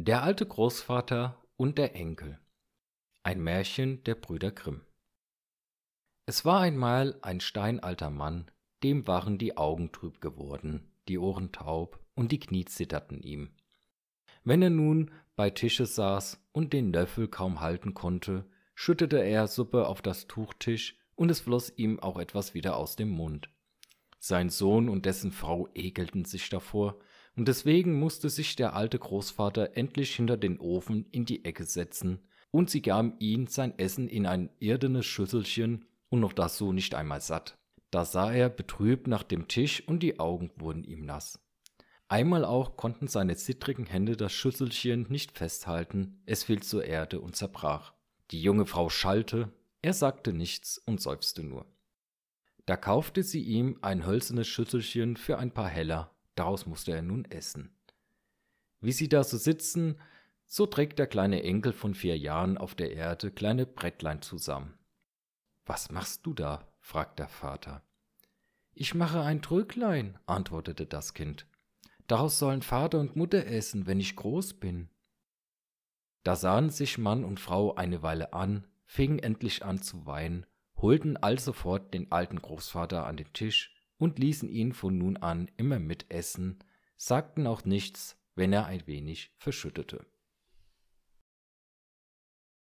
Der alte Großvater und der Enkel. Ein Märchen der Brüder Grimm. Es war einmal ein steinalter Mann, dem waren die Augen trüb geworden, die Ohren taub und die Knie zitterten ihm. Wenn er nun bei Tische saß und den Löffel kaum halten konnte, schüttete er Suppe auf das Tuchtisch und es floss ihm auch etwas wieder aus dem Mund. Sein Sohn und dessen Frau ekelten sich davor, und deswegen musste sich der alte Großvater endlich hinter den Ofen in die Ecke setzen, und sie gaben ihm sein Essen in ein irdenes Schüsselchen und noch das so nicht einmal satt. Da sah er betrübt nach dem Tisch und die Augen wurden ihm nass. Einmal auch konnten seine zittrigen Hände das Schüsselchen nicht festhalten, es fiel zur Erde und zerbrach. Die junge Frau schallte, er sagte nichts und seufzte nur. Da kaufte sie ihm ein hölzernes Schüsselchen für ein paar Heller Daraus musste er nun essen. Wie sie da so sitzen, so trägt der kleine Enkel von vier Jahren auf der Erde kleine Brettlein zusammen. Was machst du da? fragt der Vater. Ich mache ein Tröglein, antwortete das Kind. Daraus sollen Vater und Mutter essen, wenn ich groß bin. Da sahen sich Mann und Frau eine Weile an, fingen endlich an zu weinen, holten allsofort den alten Großvater an den Tisch und ließen ihn von nun an immer mitessen, sagten auch nichts, wenn er ein wenig verschüttete